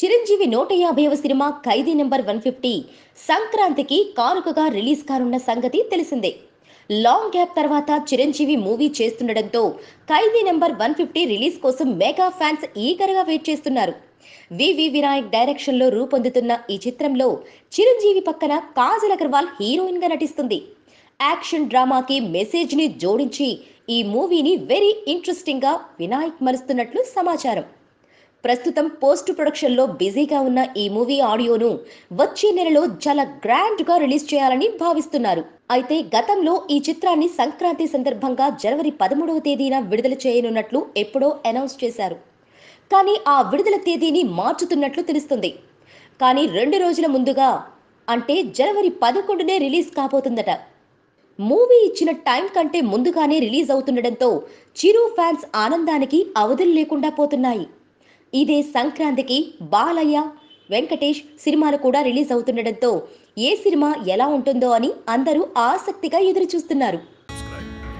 చిరంజీవి నూట యాభైవ సినిమా ఖైదీ నెంబర్ వన్ ఫిఫ్టీ సంక్రాంతికి కానుకగా రిలీజ్ కానున్న సంగతి తెలిసిందే లాంగ్ గ్యాప్ తర్వాత చిరంజీవి మూవీ చేస్తుండటంతో Khaidi number one fifty release కోసం మెగా ఫ్యాన్స్ ఈగరగా వెయిట్ చేస్తున్నారు వివి వినాయక్ డైరెక్షన్లో రూపొందుతున్న ఈ చిత్రంలో చిరంజీవి పక్కన కాజల్ అగర్వాల్ హీరోయిన్గా నటిస్తుంది యాక్షన్ డ్రామాకి మెసేజ్ని జోడించి ఈ మూవీని వెరీ ఇంట్రెస్టింగ్గా వినాయక్ మలుస్తున్నట్లు సమాచారం ప్రస్తుతం పోస్ట్ ప్రొడక్షన్లో బిజీగా ఉన్న ఈ మూవీ ఆడియోను వచ్చే నెలలో చాలా గ్రాండ్గా రిలీజ్ చేయాలని భావిస్తున్నారు అయితే గతంలో ఈ చిత్రాన్ని సంక్రాంతి సందర్భంగా జనవరి పదమూడవ తేదీన విడుదల చేయనున్నట్లు ఎప్పుడో అనౌన్స్ చేశారు కానీ ఆ విడుదల తేదీని మార్చుతున్నట్లు తెలుస్తుంది కానీ రెండు రోజుల ముందుగా అంటే జనవరి పదకొండునే రిలీజ్ కాబోతుందట మూవీ ఇచ్చిన టైం కంటే ముందుగానే రిలీజ్ అవుతుండటంతో చిరు ఫ్యాన్స్ ఆనందానికి అవధులు లేకుండా పోతున్నాయి ఇదే సంక్రాంతికి బాలయ్య వెంకటేష్ సినిమాలు కూడా రిలీజ్ అవుతుండటంతో ఏ సినిమా ఎలా ఉంటుందో అని అందరూ ఆసక్తిగా ఎదురు చూస్తున్నారు